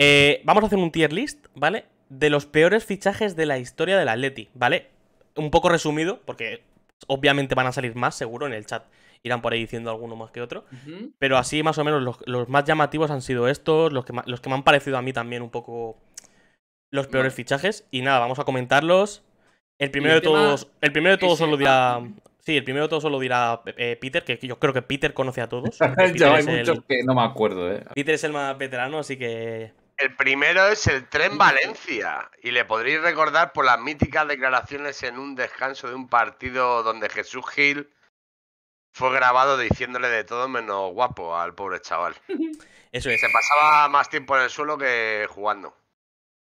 Eh, vamos a hacer un tier list, ¿vale? De los peores fichajes de la historia del Atleti, ¿vale? Un poco resumido, porque obviamente van a salir más, seguro, en el chat irán por ahí diciendo alguno más que otro. Pero así, más o menos, los, más llamativos han sido estos, los que, los que me han parecido a mí también un poco los peores fichajes. Y nada, vamos a comentarlos. El primero de todos. El primero de todos solo dirá. Sí, el primero de todos solo dirá eh, Peter, que yo creo que Peter conoce a todos. Ya hay muchos que no me acuerdo, eh. Peter es el más veterano, así que el primero es el Tren Valencia. Y le podréis recordar por las míticas declaraciones en un descanso de un partido donde Jesús Gil fue grabado diciéndole de todo menos guapo al pobre chaval. Eso es. Se pasaba más tiempo en el suelo que jugando.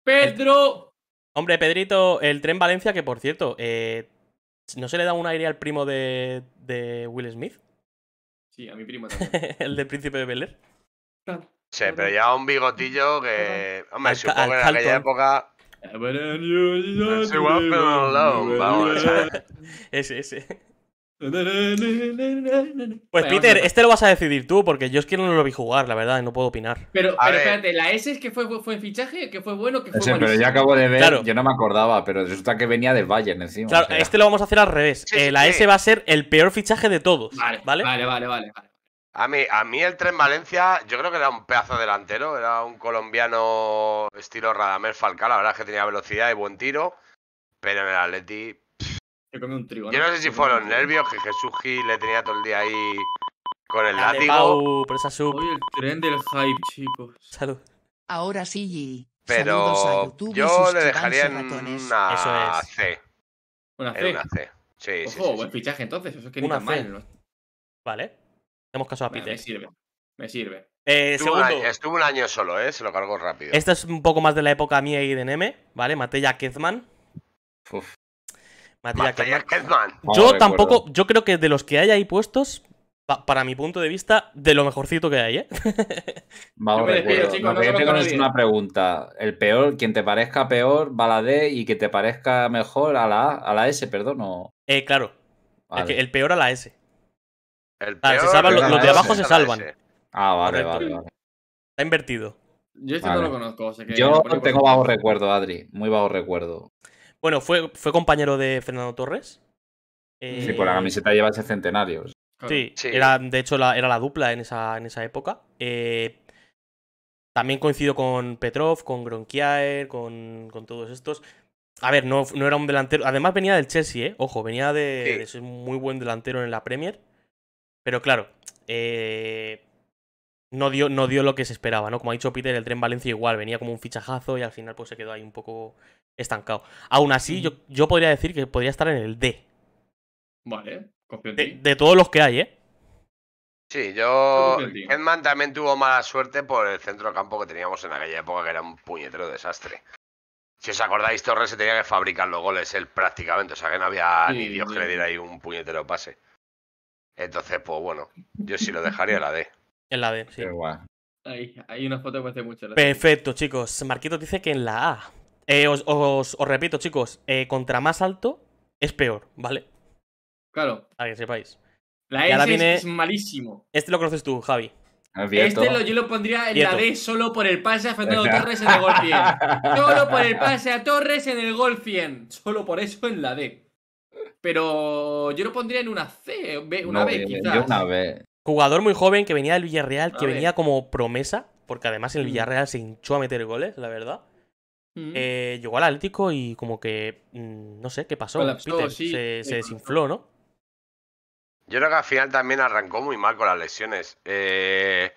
¡Pedro! Hombre, Pedrito, el Tren Valencia, que por cierto, eh, ¿no se le da un aire al primo de, Will Smith? Sí, a mi primo también. el del Príncipe de Bel Sí, pero ya un bigotillo que. Hombre, supongo que en aquella época. Es igual, pero no ese, ese. Pues Peter, este lo vas a decidir tú, porque yo es que no lo vi jugar, la verdad, y no puedo opinar. Pero, pero espérate, ¿la S es que fue, fue fichaje? ¿Que fue bueno? Que fue Sí, pero ya acabo de ver, yo no me acordaba, pero resulta que venía de Bayern encima. Claro, este lo vamos a hacer al revés. Eh, la S va a ser el peor fichaje de todos. Vale, vale, vale. vale. A mí, a mí el Tren Valencia, yo creo que era un pedazo delantero, era un colombiano estilo Radamel Falcao, la verdad es que tenía velocidad y buen tiro, pero en el Atleti... un Yo no sé si fueron nervios, que Jesús Gil le tenía todo el día ahí con el látigo. Pau, esa sub. el tren del hype, chicos. Salud. Ahora sí, G. Pero yo le dejaría en una C. ¿Una C? Sí, buen fichaje entonces, eso es que ni mal. Vale caso a Peter. me sirve. Me sirve. Eh, estuvo, un año, solo, ¿eh? Se lo cargo rápido. Esta es un poco más de la época mía y de Neme, ¿vale? Matella Kezman. Uf. Yo tampoco, yo creo que de los que hay ahí puestos, para mi punto de vista, de lo mejorcito que hay, ¿eh? Vamos, no una pregunta. El peor, quien te parezca peor, va a la D y que te parezca mejor a la A, la S, perdón. Eh, claro. el peor a la S. Ah, los, de abajo se salvan. Ah, vale, vale, Está invertido. Yo tengo bajo recuerdo, Adri. Muy bajo recuerdo. Bueno, fue, fue compañero de Fernando Torres. Sí, eh, por la camiseta lleva ese centenario. Sí, de hecho la, era la dupla en esa, en esa época. Eh, también coincido con Petrov, con Gronkiaer, con, todos estos. A ver, no, no, era un delantero. Además venía del Chelsea, eh. Ojo, venía de, muy buen delantero en la Premier. Pero claro, eh, no, dio, no dio lo que se esperaba, ¿no? Como ha dicho Peter, el tren Valencia igual venía como un fichajazo y al final pues se quedó ahí un poco estancado. Aún así, yo, yo podría decir que podría estar en el D. Vale, confío en de, ti. de todos los que hay, ¿eh? Sí, yo. Edman también tuvo mala suerte por el centro de campo que teníamos en aquella época, que era un puñetero desastre. Si os acordáis, Torres se tenía que fabricar los goles él prácticamente, o sea que no había ni Dios que le diera ahí un puñetero pase. Entonces, pues bueno, yo sí lo dejaría en la D. En la D, sí. Ahí, hay una foto que hace mucho. La Perfecto, chicos. Marquito dice que en la A. Eh, os, repito, chicos, eh, contra más alto es peor, ¿vale? Claro. para que sepáis. La e S es malísimo. Este lo conoces tú, Javi. Este lo, yo lo pondría en la D solo por el pase a Fernando Torres en el gol 100. Solo por el pase a Torres en el gol 100. Solo por eso en la D. Pero yo lo pondría en una C, una B, quizá. Jugador muy joven que venía del Villarreal, que venía como promesa, porque además en el mm. Villarreal se hinchó a meter goles, la verdad. Mm. Eh, llegó al Atlético y como que mm, no sé qué pasó. se, desinfló, ¿no? Yo creo que al final también arrancó muy mal con las lesiones. Eh,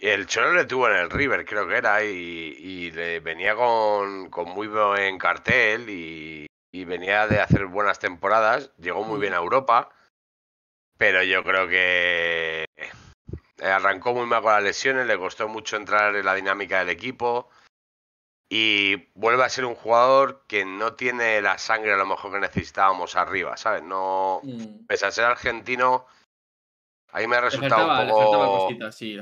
el Cholo le tuvo en el River, creo que era, y, le venía con muy buen cartel y, y venía de hacer buenas temporadas, llegó muy bien a Europa, pero yo creo que eh, arrancó muy mal con las lesiones, le costó mucho entrar en la dinámica del equipo y vuelve a ser un jugador que no tiene la sangre a lo mejor que necesitábamos arriba, ¿sabes? No, mm. pese a ser argentino, ahí me ha resultado un poco... sí,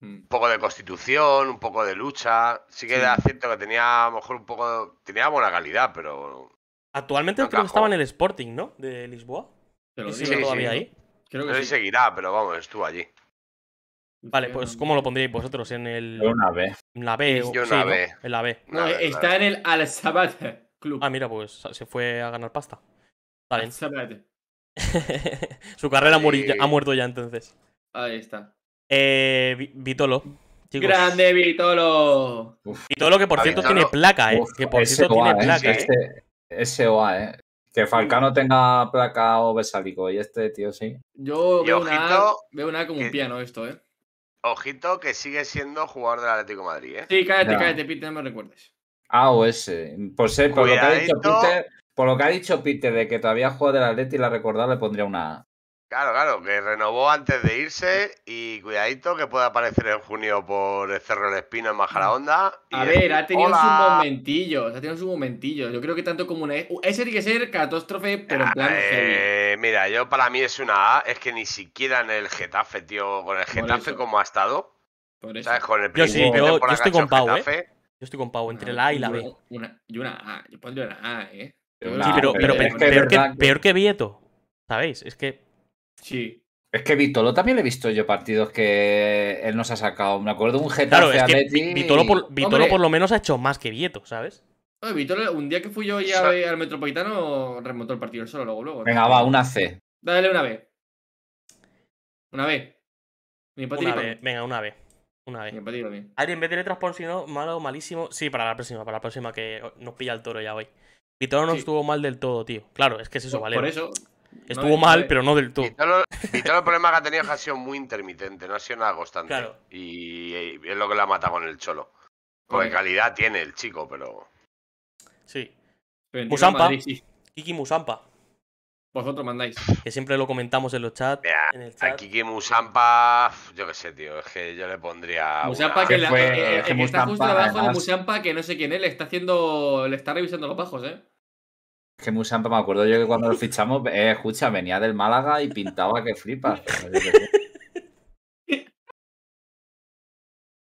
Mm. Un poco de constitución, un poco de lucha. Sí que era cierto que tenía a lo mejor un poco. Tenía buena calidad, pero. Actualmente creo que estaba en el Sporting, ¿no? De Lisboa. sigue todavía ahí? Creo que no seguirá, pero vamos, estuvo allí. Vale, pues ¿cómo lo pondríais vosotros? En el. En la B. una B. En la B. está en el Al Sabat Club. Ah, mira, pues se fue a ganar pasta. vale Su carrera ha muerto ya entonces. Ahí está. Eh, Vitolo. Grande Vitolo. Vitolo que por cierto tiene placa, ¿eh? que por cierto tiene placa. SOA, eh. ¿eh? Que Falcano tenga placa o besálico y este tío sí. Yo veo, ojito, una, veo una como un piano esto, ¿eh? Ojito que sigue siendo jugador del Atlético Madrid, ¿eh? Sí, cállate, cállate, Peter, no me recuerdes. Ah, ese, Por pues, ser, eh, por lo que ha dicho Peter, por lo que ha dicho Peter de que todavía juega del Atlético y la recordar, le pondría una A. Claro, claro, que renovó antes de irse y cuidadito que puede aparecer en junio por el Cerro del Espino en Majaraonda. A ver, ha tenido su sus momentillos, ha tenido sus momentillos. Yo creo que tanto como una uh, ese tiene que ser catástrofe, pero en plan ah, eh, Mira, yo para mí es una A, es que ni siquiera en el Getafe, tío, con el Getafe como ha estado. Por eso. ¿Sabes? Con el yo sí, yo, yo estoy con Pau, ¿eh? Yo estoy con Pau, entre ah, la A y la B. Yo una, una A, yo una A, ¿eh? Pero sí, pero, que, peor que Vieto, ¿sabéis? Es que Sí. Es que Vitolo también he visto yo partidos que él nos ha sacado. Me acuerdo un Getafe claro, es que Vitolo, por, lo menos ha hecho más que Vieto, ¿sabes? Vitolo, un día que fui yo ya al Metropolitano, remontó el partido solo, luego, luego. Venga, va, una C. Dale una B. Una B. Venga, una B. Venga, una B. Una vez. de letras si no, malo, malísimo. Sí, para la próxima, para la próxima que nos pilla el toro ya hoy. Vitolo no estuvo mal del todo, tío. Claro, es que es eso, ¿vale? Por eso, Estuvo mal, pero no del todo. Y todos los que ha tenido ha sido muy intermitente, no ha sido nada constante. Y, es lo que la ha matado con el cholo. Porque calidad tiene el chico, pero. Sí. Musampa. Kiki Musampa. Vosotros mandáis. Que siempre lo comentamos en los chats. A Kiki Musampa, yo qué sé, tío. Es que yo le pondría. Musampa que, eh, eh, está justo debajo de Musampa, que no sé quién es, le está haciendo. Le está revisando los bajos, eh que Musampa, me acuerdo yo que cuando lo fichamos, eh, escucha, venía del Málaga y pintaba que flipas.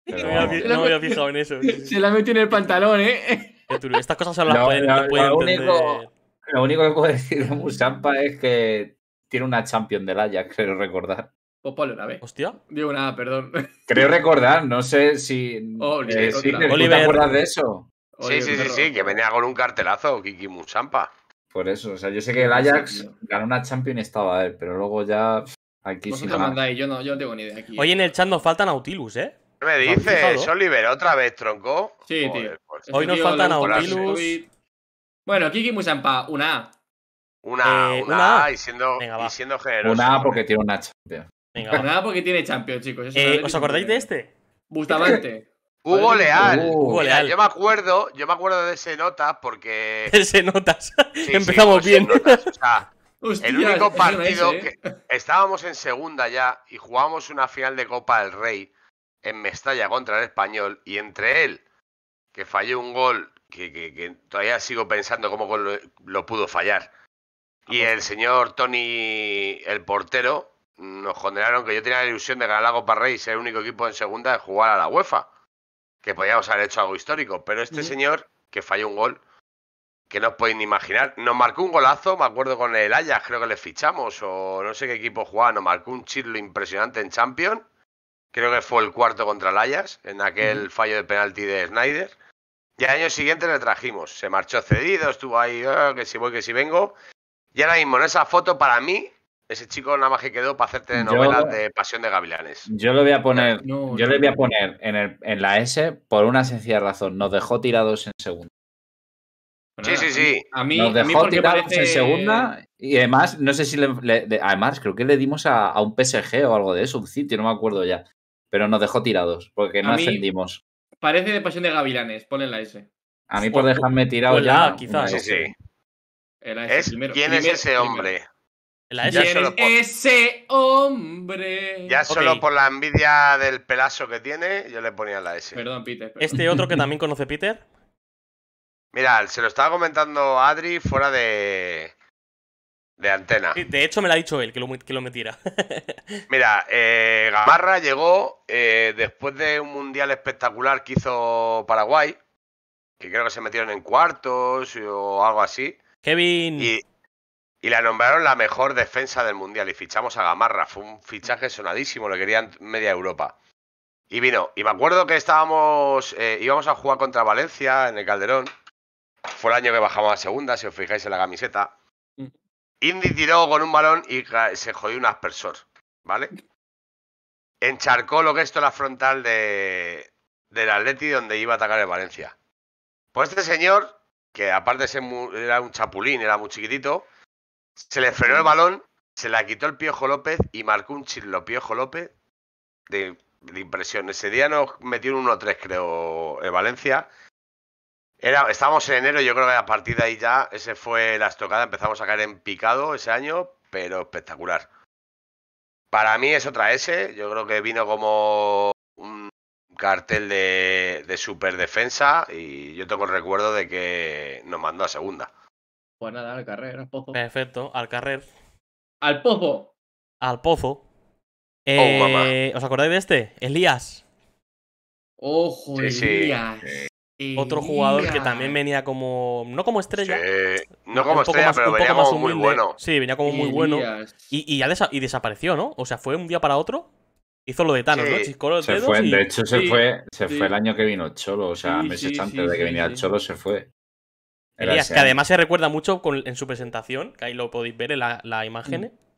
no, me había, fijado en eso. Se la metió en el pantalón, ¿eh? Estas cosas son las no, pueden, no, lo Único, lo único que puedo decir de Musampa es que tiene una champion del Ajax, creo recordar. Pues ponle una vez. Hostia. Digo nada, perdón. Creo recordar, no sé si. Oh, eh, Oliver, sí, ¿Te acuerdas de eso? Sí, sí, sí, sí, que venía con un cartelazo, Kiki Musampa. Por eso, o sea, yo sé que el Ajax ganó una Champions estaba él, pero luego ya aquí sí. mandáis, yo no, yo tengo ni idea. Hoy en eh. el chat nos falta Nautilus, ¿eh? ¿Qué me dices, Oliver? ¿Otra vez, tronco? Sí, tío. Hoy nos falta Nautilus. Bueno, Kiki Musampa, una A. Una, A, eh, una, una, A y siendo, generoso. Una A porque tiene una Champions. una A porque tiene Champions, chicos. Eh, ¿Os acordáis de este? Bustamante. Hugo Leal. yo me acuerdo, yo me acuerdo de ese nota porque. Ese notas. Empezamos bien. el único partido que ¿eh? estábamos en segunda ya y jugamos una final de Copa del Rey en Mestalla contra el español y entre él, que falló un gol que, todavía sigo pensando cómo lo, pudo fallar, y el señor Tony, el portero, nos condenaron que yo tenía la ilusión de ganar la Copa del Rey ser el único equipo en segunda de jugar a la UEFA que podíamos haber hecho algo histórico, pero este señor que falló un gol que no os podéis ni imaginar, nos marcó un golazo, me acuerdo con el Ajax, creo que le fichamos, o no sé qué equipo jugaba, nos marcó un chirlo impresionante en Champions, creo que fue el cuarto contra el Ajax, en aquel fallo de penalti de Snyder, y al año siguiente le trajimos, se marchó cedido, estuvo ahí, ah, que si voy, que si vengo, y ahora mismo en esa foto para mí ese chico nada más que quedó para hacerte telenovelas de Pasión de Gavilanes. Yo lo voy a poner, yo le voy a poner en, el, en, la S por una sencilla razón. Nos dejó tirados en segunda. sí, sí, sí. A mí, Nos dejó tirados en segunda y además, no sé si le, además creo que le dimos a, un PSG o algo de eso, un sitio, no me acuerdo ya. Pero nos dejó tirados porque no ascendimos. Parece de Pasión de Gavilanes, ponen la S. A mí por dejarme tirado ya, quizás. Sí, sí. ¿Quién es ese hombre? ese hombre. Ya solo por la envidia del pelazo que tiene, yo le ponía la S. Perdón, Peter. Este otro que también conoce Peter. Mira, se lo estaba comentando Adri fuera de. de antena. De hecho, me lo ha dicho él, que lo, que lo metiera. Mira, eh, Gamarra llegó eh, después de un mundial espectacular que hizo Paraguay, que creo que se metieron en cuartos o algo así. Kevin. Y la nombraron la mejor defensa del mundial. Y fichamos a Gamarra. Fue un fichaje sonadísimo. Le querían media Europa. Y vino. Y me acuerdo que estábamos. Eh, íbamos a jugar contra Valencia en el Calderón. Fue el año que bajamos a segunda, si os fijáis en la camiseta. Mm. Indy tiró con un balón y se jodió un aspersor. ¿Vale? Encharcó lo que es la frontal de, del Atleti donde iba a atacar el Valencia. Pues este señor, que aparte era un chapulín, era muy chiquitito, se le frenó el balón, se la quitó el Piojo López y marcó un chirlo Piojo López de, impresión. Ese día nos metió uno 1-3, creo, en Valencia. Era, estábamos en enero, yo creo que a partir de ahí ya, ese fue la estocada, empezamos a caer en picado ese año, pero espectacular. Para mí es otra S, yo creo que vino como un cartel de, de super defensa y yo tengo el recuerdo de que nos mandó a segunda. Pues nada, al carrer, al pozo. Perfecto, al carrer. Al pozo. Al pozo. Oh, eh, ¿Os acordáis de este? Elías. Ojo, sí. Elías. Sí. Otro jugador que también venía como. No como estrella. No como estrella, pero venía como muy bueno. Sí, venía como muy bueno. Y, y, ya desapareció, ¿no? O sea, fue un día para otro. Hizo lo de Thanos, ¿no? se fue, De hecho, se, fue, se fue el año que vino Cholo. O sea, meses antes de que venía Cholo, se fue que además se recuerda mucho en su presentación, que ahí lo podéis ver en, la, mm.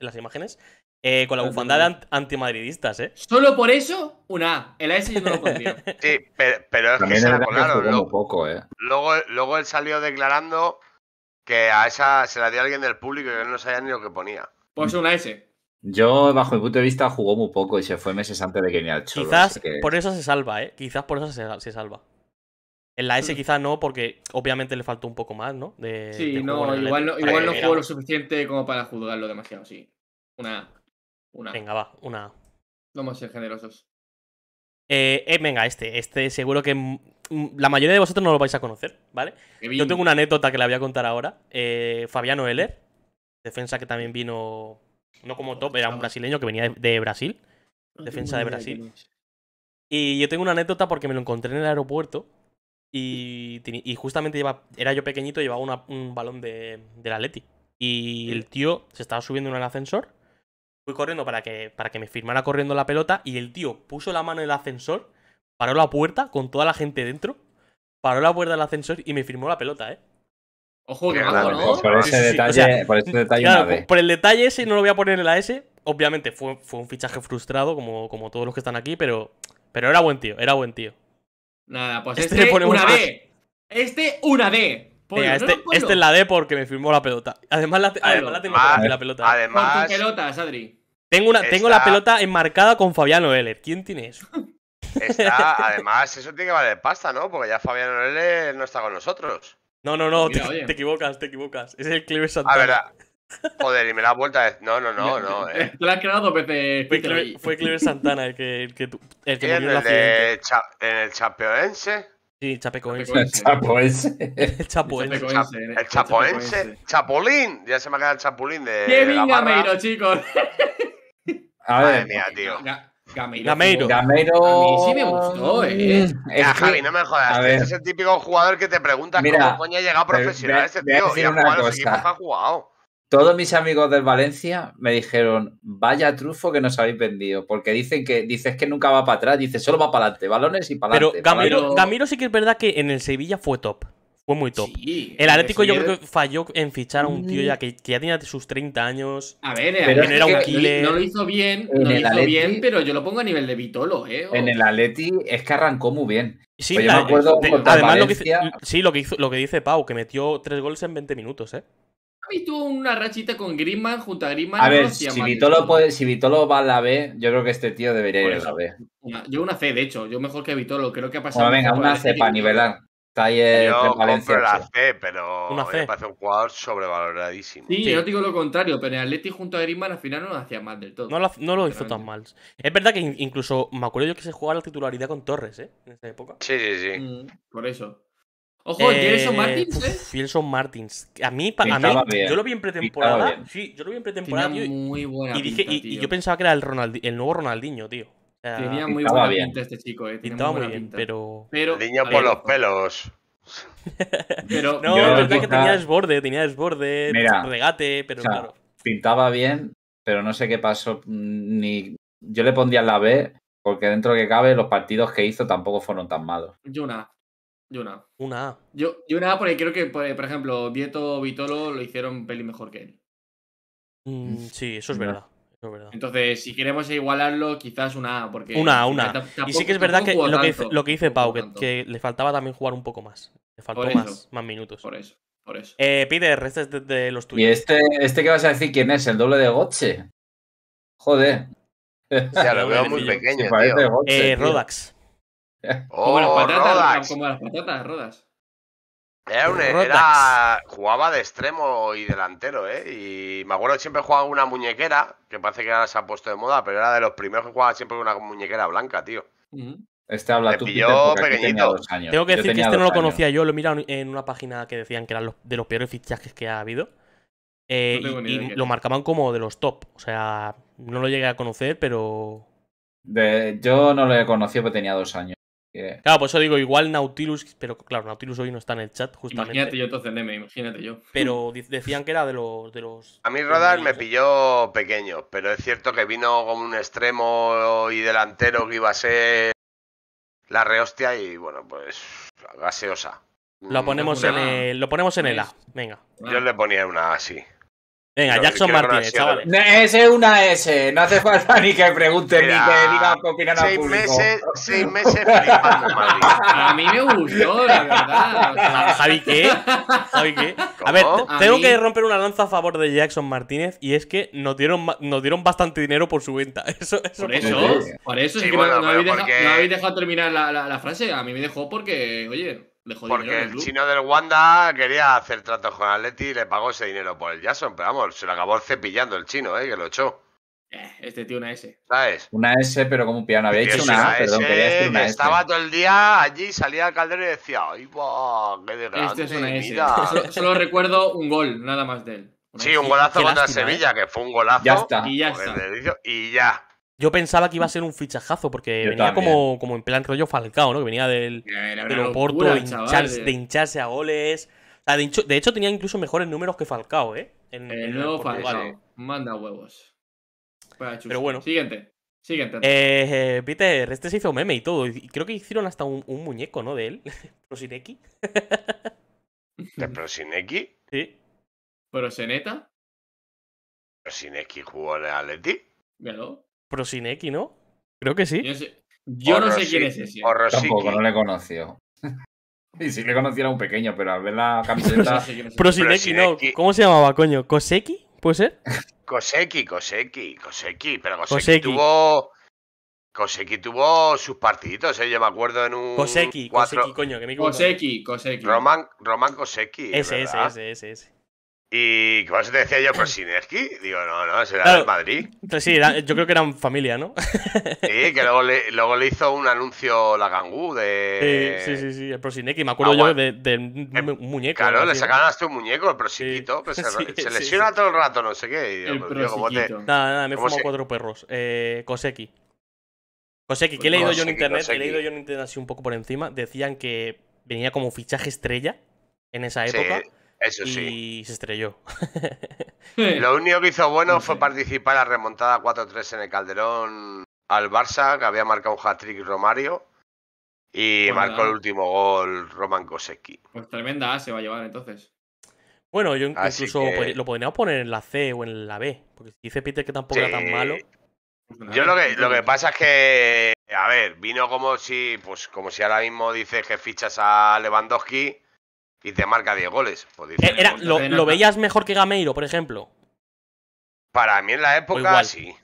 las imágenes, eh, con la bufanda de antimadridistas, ¿eh? Solo por eso, una A. El AS yo no lo confío. Sí, pero, es que se la eh. Luego, poco, luego, él salió declarando que a esa se la dio alguien del público y que él no sabía ni lo que ponía. Pues una S. Yo, bajo mi punto de vista, jugó muy poco y se fue meses antes de que ni al Cholo. Quizás por eso se salva, ¿eh? Quizás por eso se salva. En la S mm. quizás no, porque obviamente le faltó un poco más, ¿no? sí, no, igual no, igual jugó lo suficiente como para juzgarlo demasiado, sí. Una Una Venga, va, una vamos a ser generosos. Eh, eh, venga, este, este seguro que la mayoría de vosotros no lo vais a conocer, ¿vale? Yo tengo una anécdota que la voy a contar ahora. Eh, Fabiano Heller, defensa que también vino, no como top, era un brasileño que venía de Brasil, defensa de Brasil. Y yo tengo una anécdota porque me lo encontré en el aeropuerto y, justamente era yo pequeñito, llevaba un balón de, la Leti. Y el tío se estaba subiendo en el ascensor. Fui corriendo para que, para que me firmara corriendo la pelota. Y el tío puso la mano en el ascensor, paró la puerta con toda la gente dentro, paró la puerta del ascensor y me firmó la pelota, ¿eh? Ojo, que Por ese detalle, por ese detalle claro, ¿eh? Por el detalle ese, no lo voy a poner en la S. Obviamente fue, fue un fichaje frustrado, como, como todos los que están aquí, pero, pero era buen tío, era buen tío. Nada, pues este, este una D. Este una D. este, este, es la D porque me firmó la pelota. Además la, además, la tengo la pelota. ¿eh? Además, pelotas, Adri? Tengo, una, tengo la pelota enmarcada con Fabiano Heller. ¿Quién tiene eso? Está, además, eso tiene que valer pasta, ¿no? Porque ya Fabiano Heller no está con nosotros. No, no, no, te, equivocas, te equivocas. Es el clive Santana. Joder, y me da vuelta. No, no, no, no. Eh. Tú la has creado dos veces. Fue, Clever, fue Santana el que, el que, el que en, el accidente. Chapeoense. Sí, Chapecoense. El Chapoense. El Chapoense. El Chapoense. Chapulín. Ya se me ha quedado el Chapulín de. ¡Qué Gameiro, chicos! A ver. Madre mía, tío. Gameiro. Gameiro. A mí sí me gustó, eh. Mm. Javi, no me jodas. Este es el típico jugador que te pregunta cómo coño ha llegado profesional ese tío. Y a jugado los equipos ha jugado. Todos mis amigos del Valencia me dijeron, vaya trufo que nos habéis vendido, porque dicen que dices que nunca va para atrás, dice solo va para adelante, balones y para adelante. Pero Gamiro, sí que es verdad que en el Sevilla fue top, fue muy top. el Atlético yo creo que falló en fichar a un tío mm. ya que, ya tenía sus 30 años, a ver, no era un No lo hizo bien, no lo hizo bien, pero yo lo pongo a nivel de Vitolo, ¿eh? En el Atleti es que arrancó muy bien. Sí, pues lo que, sí, lo que dice Pau, que metió tres goles en 20 minutos, ¿eh? mí tuvo una rachita con Griezmann junto a Griezmann. A ver, si Vitolo, si Vitolo, va a la B, yo creo que este tío debería ir a la B. yo una C, de hecho, yo mejor que Vitolo, creo que ha pasado. Bueno, venga, una C para nivelar. Está ahí yo compro la C, pero una me parece un jugador sobrevaloradísimo. Sí, yo digo lo contrario, pero en Atleti junto a Griezmann al final no lo hacía mal del todo. No lo, hizo tan mal. Es verdad que incluso me acuerdo yo que se jugaba la titularidad con Torres, ¿eh? En esa época. Sí, sí, sí. Mm, por eso. Ojo, Gelson eh, Martins, ¿eh? Martins. A mí, a mí yo lo vi en pretemporada. Sí, yo lo vi en pretemporada, Tenía Muy buena y, dije, y, yo pensaba que era el, el nuevo Ronaldinho, tío. O Tenía muy buena bien. pinta este chico, eh. Tenía muy, buena bien, pinta. pero. pero Niño por los pelos. pero no, yo, verdad que tenía desborde, tenía desborde, regate, pero claro. Pintaba bien, pero no sé qué pasó. Mm, ni... Yo le pondría la B, porque dentro que cabe, los partidos que hizo tampoco fueron tan malos. Yuna, yo una Una A. Yo, una A porque creo que, pues, por, ejemplo, Vieto Vitolo lo hicieron peli mejor que él. Mm, sí, eso es verdad. Entonces, si queremos igualarlo, quizás una A. Porque una A, una Y sí que es verdad que lo, que hice, que dice Pau, que, le faltaba también jugar un poco más. Le faltó más, más minutos. Por eso. Por eso. Eh, Peter, este de, los tuyos. ¿Y este, este que vas a decir quién es? ¿El doble de Gotche? Joder. O sea, lo veo muy pequeño. Eh, Rodax. como las oh, patatas, como las patatas, Rodas. Era, jugaba de extremo y delantero, ¿eh? Y me acuerdo que siempre jugaba una muñequera, que parece que ahora se ha puesto de moda, pero era de los primeros que jugaba siempre con una muñequera blanca, tío. Este habla tú, Dos años. Tengo que decir que este no lo conocía yo, lo he mirado en una página que decían que eran de los peores fichajes que ha habido. Eh, y, lo marcaban como de los top. O sea, no lo llegué a conocer, pero. yo no lo he conocido, pero tenía dos años. Claro, por eso digo, igual Nautilus, pero claro, Nautilus hoy no está en el chat, justamente. Imagínate yo entonces, Neme, imagínate yo. Pero decían que era de los. De los a mí Rodal me ¿eh? pilló pequeño, pero es cierto que vino como un extremo y delantero que iba a ser la rehostia y bueno, pues gaseosa. Lo ponemos, en lo ponemos en el A, venga. Yo le ponía una así. Venga, Jackson Martínez, chavales. Ese es una S, no hace falta ni que pregunte ni que diga qué opinan seis al público. Meses, seis meses A mí me gustó, la verdad. ¿Javi qué? ¿Javi qué? A ver, tengo que romper una lanza a favor de Jackson Martínez y es que nos dieron, dieron bastante dinero por su venta. Eso, por eso, por eso no, habéis dejado, dejado, terminar la frase. A mí me dejó porque, oye, porque el, chino del Wanda quería hacer tratos con Atleti y le pagó ese dinero por el Jason, pero vamos, se lo acabó cepillando el chino, ¿eh? que lo echó. Eh, este tío una S. Una S, pero como un piano. Había este hecho una, A, perdón, S. Estaba todo el día allí, salía al caldero y decía, ¡ay, qué desgracia! Este es una S. Solo, recuerdo un gol, nada más de él. sí, un golazo contra Sevilla, eh. que fue un golazo. Ya está. Y ya está. Y ya. Yo pensaba que iba a ser un fichajazo, porque venía como, como, en plan rollo Falcao, ¿no? Que venía del, del eh. de, hincharse, a goles. de, hecho, tenía incluso mejores números que Falcao, ¿eh? En, el nuevo Falcao. Manda huevos. Pero bueno. Siguiente. Siguiente. Eh, eh, Peter, este se hizo meme y todo. Y creo que hicieron hasta un, muñeco, ¿no? De él. Prosineki. ¿De Prosineki? Sí. ¿Proseneta? ¿Prosineki jugó en el Prosineki, ¿no? Creo que sí. Yo, no sé quién es ese. Tampoco, no le conoció. y sí le conociera un pequeño, pero al ver la camiseta. Prosineki, no. ¿Cómo se llamaba, coño? ¿Koseki? ¿Puede ser? Koseki, Koseki, Koseki. Pero Koseki, tuvo. Koseki tuvo sus partiditos, ¿eh? yo me acuerdo en un. Koseki, Koseki, coño, que me equivoco. Koseki, Koseki. Roman, Roman Koseki. Ese, ese, ese, ese, ese. Y cómo se te decía yo, Kosinski, pues digo, no, no, será el Madrid Madrid. Pues sí, yo creo que eran familia, ¿no? sí, que luego le, luego le hizo un anuncio la Gangú de. Sí, sí, sí, el Prosineki, me acuerdo ah, yo de, eh, un muñeco. Claro, le sacaban hasta un muñeco, el Prosiquito, se, lesiona todo el rato, no sé qué. Pues, nada, nada, me fumó cuatro perros. Eh, Koseki. Koseki, que he leído yo en internet, he leído yo en internet así un poco por encima, decían que venía como fichaje estrella en esa época. Sí eso sí. Y se estrelló. Lo único que hizo bueno fue participar en la remontada 4-3 en el Calderón al Barça, que había marcado un hat-trick Romario. Y pues marcó el último gol Roman Kosecki. Pues tremenda A se va a llevar entonces. Bueno, yo incluso lo podría poner en la C o en la B. Porque dice Peter que tampoco era tan malo. Pues yo lo que, lo que pasa es que, a ver, vino como si, pues como si ahora mismo dices que fichas a Lewandowski y te marca 10 goles. Pues eh, lo, veías mejor que Gameiro, por ejemplo? Para mí en la época sí.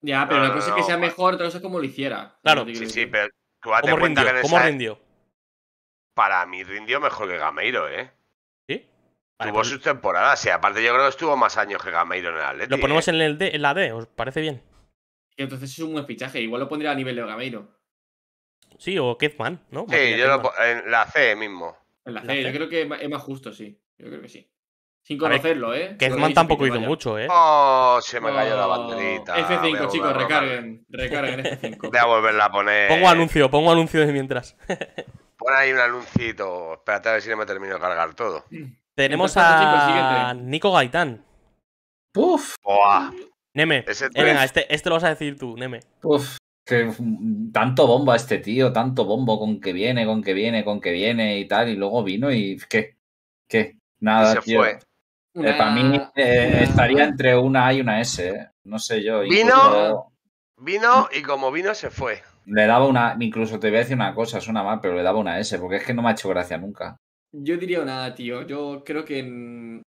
Ya, pero la cosa es que sea mejor, otra cosa es como lo hiciera. Claro. Sí, sí, pero tú ¿Cómo rindió? Para mí rindió mejor que Gameiro, ¿eh? ¿Sí? Tuvo pues sus temporadas, aparte yo creo que estuvo más años que Gameiro en el Atlético. Lo ponemos ¿eh? en, el la D, ¿os parece bien? Entonces es un buen fichaje, igual lo pondría a nivel de Gameiro. Sí, o Kezman, ¿no? Sí, yo lo, en la C mismo la yo creo que es más justo, sí. Yo creo que sí. Sin conocerlo, eh. Que Kezman tampoco hizo mucho, ¿eh? Oh, se me ha caído la oh, banderita. F5, chicos, recarguen. Recarguen F5. Voy a volverla a poner. Pongo anuncio, pongo anuncio de mientras. Pon ahí un anuncito. Espérate a ver si no me termino de cargar todo. Tenemos a Nico Gaitán. ¡Puf! Neme, eh, venga, este, este, lo vas a decir tú, Neme. Puf tanto bombo a este tío, tanto bombo con que viene, con que viene, con que viene y tal, y luego vino y qué, qué, nada, se Fue. Eh, para mí eh, estaría entre una A y una S, eh. no sé yo. Vino, vino y como vino se fue. Le daba una, incluso te voy a decir una cosa, suena mal, pero le daba una S, porque es que no me ha hecho gracia nunca. Yo diría nada tío, yo creo que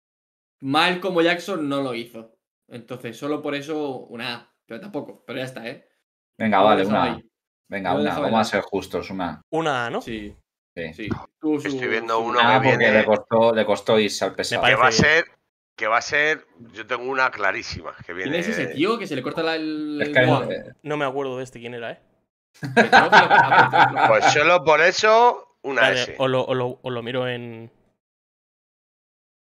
mal como Jackson no lo hizo. Entonces, solo por eso una A, pero tampoco, pero ya está, ¿eh? Venga, vale, una. Ahí. Venga, una. Vamos a ser justos, una. Una, ¿no? Sí. Sí. Estoy viendo uno ah, que viene. Le costó, le costó irse al pesado. Que va a ser. Que va a ser. Yo tengo una clarísima. Que viene... ¿Quién es ese tío que se le corta el. Eh, no, me acuerdo de este quién era, ¿eh? pues solo por eso. Una S. O lo, o, lo, miro en.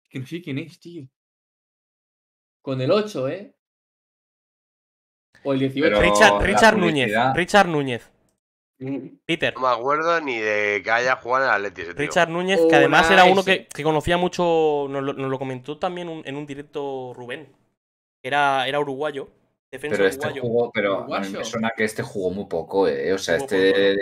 Que no sé quién es, tío. Con el 8, ¿eh? Richard, Núñez. Richard Núñez. Mm. Peter. No me acuerdo ni de que haya jugado en el Atlético. Richard Núñez, oh, que además era uno que, conocía mucho, nos lo, comentó también en un directo Rubén. Era, era uruguayo. pero este uruguayo. pero a mí me suena que este jugó muy poco, eh, O sea, este.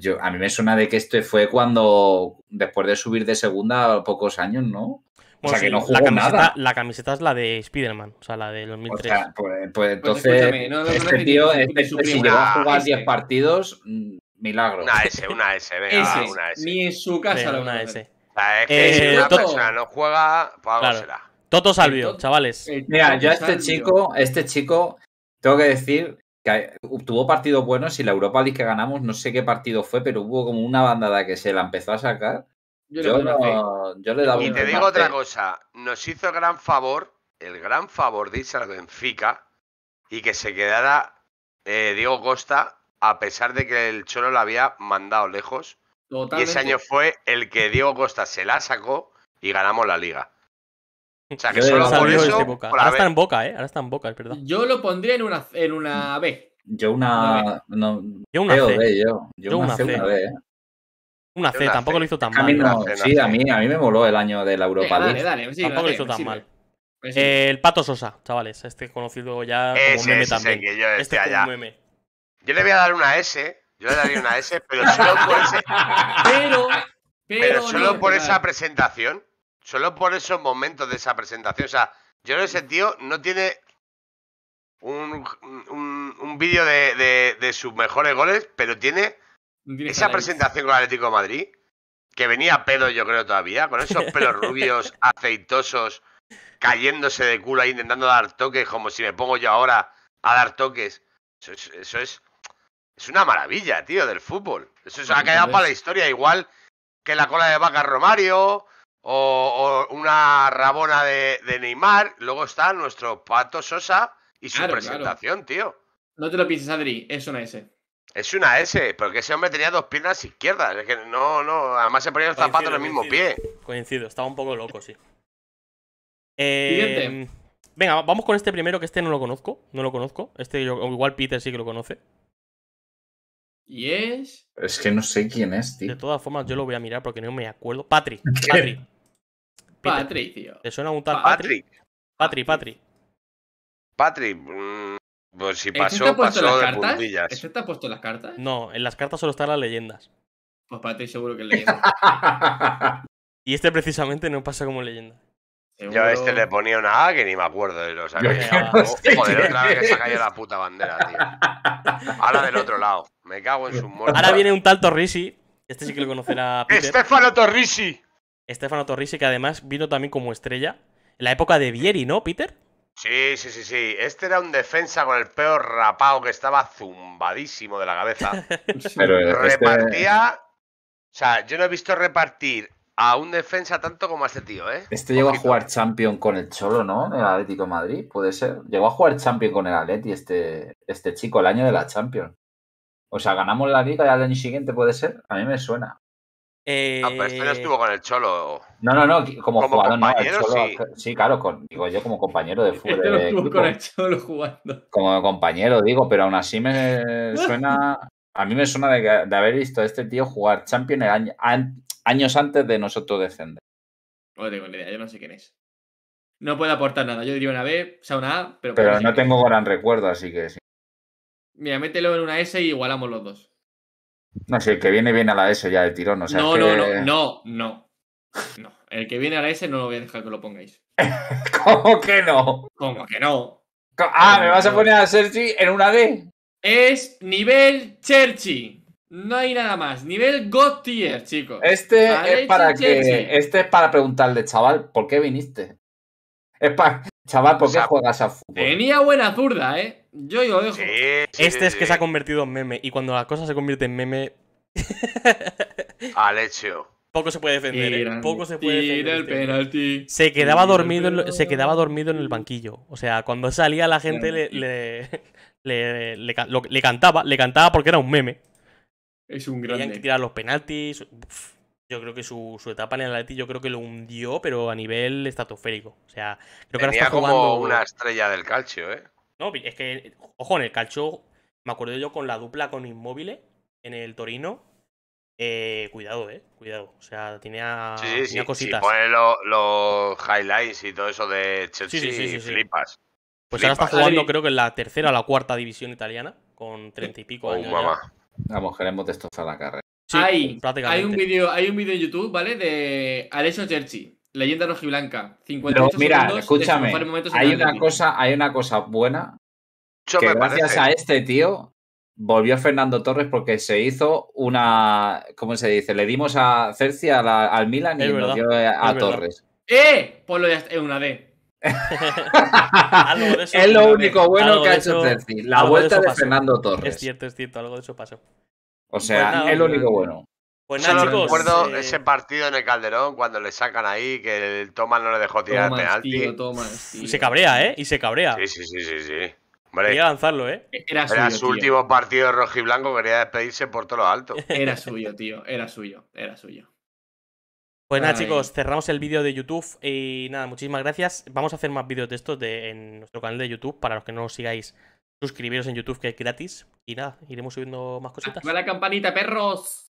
Yo, a mí me suena de que este fue cuando, después de subir de segunda, pocos años, ¿no? o sea, que no jugó la camiseta, nada. La camiseta es la de Spider-Man, o sea, la de 2003. O sea, pues, pues, pues entonces, pues este, este si a ah, jugar 10 partidos, mm, milagro. Una S, una S, una S. Ni en su casa una S. es que si eh, una persona no juega, pues claro. Toto Salvio, chavales. Mira, yo a este chico, este chico, tengo que decir que tuvo partidos buenos y la Europa League que ganamos, no sé qué partido fue, pero hubo como una bandada que se la empezó a sacar yo, le Y te digo otra cosa, nos hizo gran favor, el gran favor de irse al Benfica y que se quedara eh, Diego Costa, a pesar de que el Cholo la había mandado lejos. Y ese año fue el que Diego Costa se la sacó y ganamos la liga. O sea ahora está en boca, ¿eh? Ahora está en boca, es verdad. Yo lo pondría en una, en una B. Yo una. yo una B, yo. Yo, yo una, C. Una B. Eh. Una C, tampoco lo hizo tan mal. sí, a mí, a mí me moló el año de la Europa League. Dale, dale, tampoco lo hizo tan mal. Eh, el Pato Sosa, chavales, este conocido ya como meme también. yo le voy a dar una S, yo le daría una S, pero solo por ese... pero, solo por esa presentación, solo por esos momentos de esa presentación. O sea, yo en ese tío no tiene un, un, vídeo de, de sus mejores goles, pero tiene esa presentación con Atlético Madrid, que venía pedo, yo creo, todavía, con esos pelos rubios, aceitosos, cayéndose de culo ahí, intentando dar toques, como si me pongo yo ahora a dar toques. Eso es. es, una maravilla, tío, del fútbol. Eso se ha quedado para la historia, igual que la cola de vaca Romario, o, una rabona de, Neymar. Luego está nuestro Pato Sosa y su presentación, tío. No te lo pienses, Adri, es una S. Es una S, porque ese hombre tenía dos piernas izquierdas. Es que no, no, además se ponía el zapato en el mismo pie. Coincido, estaba un poco loco, sí. Eh, venga, vamos con este primero, que este no lo conozco. No lo conozco. Este yo, igual Peter sí que lo conoce. ¿Y es? Es que no sé quién es, tío. De todas formas, yo lo voy a mirar porque no me acuerdo. Patrick. Patrick. Patrick, tío. ¿Te suena un tal Patrick? Patrick, Patrick. Patrick. Patrick. Patrick. Mm, pues si ¿Este pasó, ¿Este pasó las de cartas? puntillas. ¿Este te ha puesto las cartas? No, en las cartas solo están las leyendas. Pues para ti seguro que es leyenda. y este precisamente no pasa como leyenda. Yo a este le ponía una A que ni me acuerdo de eh, los. Oh, joder, otra vez que se ha caído la puta bandera, tío. Ahora del otro lado. Me cago en sus muertos. Ahora viene un tal Torrisi. Este sí que lo conocerá Peter. ¡Estefano Torrisi! Estefano Torrisi, que además vino también como estrella. En la época de Vieri, ¿no, Peter? Sí, sí, sí, sí. Este era un defensa con el peor rapado que estaba zumbadísimo de la cabeza. Este Repartía. O sea, yo no he visto repartir a un defensa tanto como a este tío, ¿eh? Este llegó a jugar Champion con el Cholo, ¿no? En el Atlético de Madrid, puede ser. Llegó a jugar Champion con el Atleti, este, este chico, el año de la Champion. O sea, ganamos la liga y al año siguiente puede ser. A mí me suena. Eh... Ah, pero este eh, estuvo con el Cholo. No, no, no, como, jugador, no, sí. claro, digo yo como compañero de fútbol. Este estuvo con el Cholo jugando. Como compañero, digo, pero aún así me suena. A mí me suena de, haber visto a este tío jugar Champion años antes de nosotros descender. No tengo ni idea, yo no sé quién es. No puedo aportar nada, yo diría una B, o sea una A, pero. Pero no tengo gran recuerdo, así que sí. Mira, mételo en una S y igualamos los dos. No, si el que viene viene a la S ya de tirón. O sea, no, que... no, no, no, no, El que viene a la S no lo voy a dejar que lo pongáis. ¿Cómo que no? ¿Cómo que no? Ah, ¿me vas a poner a Sergi en una D? Es nivel Cherchi. No hay nada más. Nivel God Tier, chicos. Este es para que. Este es para preguntarle, chaval, ¿por qué viniste? Es para, Chaval, ¿por qué juegas a fútbol? Tenía buena zurda, ¿eh? Yo lo dejo. este es que se ha convertido en meme. Y cuando la cosa se convierte en meme. hecho. Poco se puede defender, ¿eh? Poco se puede defender. el este penalti. Se quedaba dormido, en, se quedaba dormido en el banquillo. O sea, cuando salía la gente le, cantaba, le cantaba porque era un meme. Es un grande. Tenían que tirar los penaltis. Yo creo que su, etapa en el Atleti yo creo que lo hundió, pero a nivel estratosférico. O sea, creo que ahora está como una estrella del calcio, ¿eh? No, es que, ojo, en el calcio, me acuerdo yo con la dupla con Inmóviles en el Torino. Eh, cuidado, eh, cuidado. O sea, tenía, sí, sí, sí. cositas. los highlights y todo eso de Chelsea, flipas. Pues ahora está jugando, creo que en la tercera o la cuarta división italiana, con treinta y pico oh, años. Mamá. Vamos, queremos destrozar la carrera hay, un vídeo, hay un en YouTube, ¿vale? De Alessio Cerci leyenda rojiblanca. 58 Pero mira, escúchame, hay una, cosa, hay una cosa buena. que gracias a este tío volvió Fernando Torres porque se hizo una. ¿Cómo se dice? Le dimos a Cerci al Milan y verdad, dio a, Torres. ¡Eh! Pues lo es una D. es lo único bueno que ha hecho Cerci. La vuelta de Fernando Torres. Es cierto, es cierto, algo de eso pasó. O sea, el es lo único bueno. Pues nada, Solo chicos, recuerdo ese partido en el Calderón cuando le sacan ahí que el Thomas no le dejó tirar el penalti. Y se cabrea, ¿eh? Y se cabrea. Sí, sí, sí, sí. sí. quería lanzarlo, ¿eh? Era, su último partido de rojiblanco, quería despedirse por todo lo alto. Era suyo, tío. Era suyo. Era suyo. Pues nada, chicos, eh. cerramos el vídeo de YouTube y nada, muchísimas gracias. Vamos a hacer más vídeos de estos en nuestro canal de YouTube para los que no lo sigáis Suscribiros en YouTube que es gratis. Y nada, iremos subiendo más cositas. Activa la campanita, perros.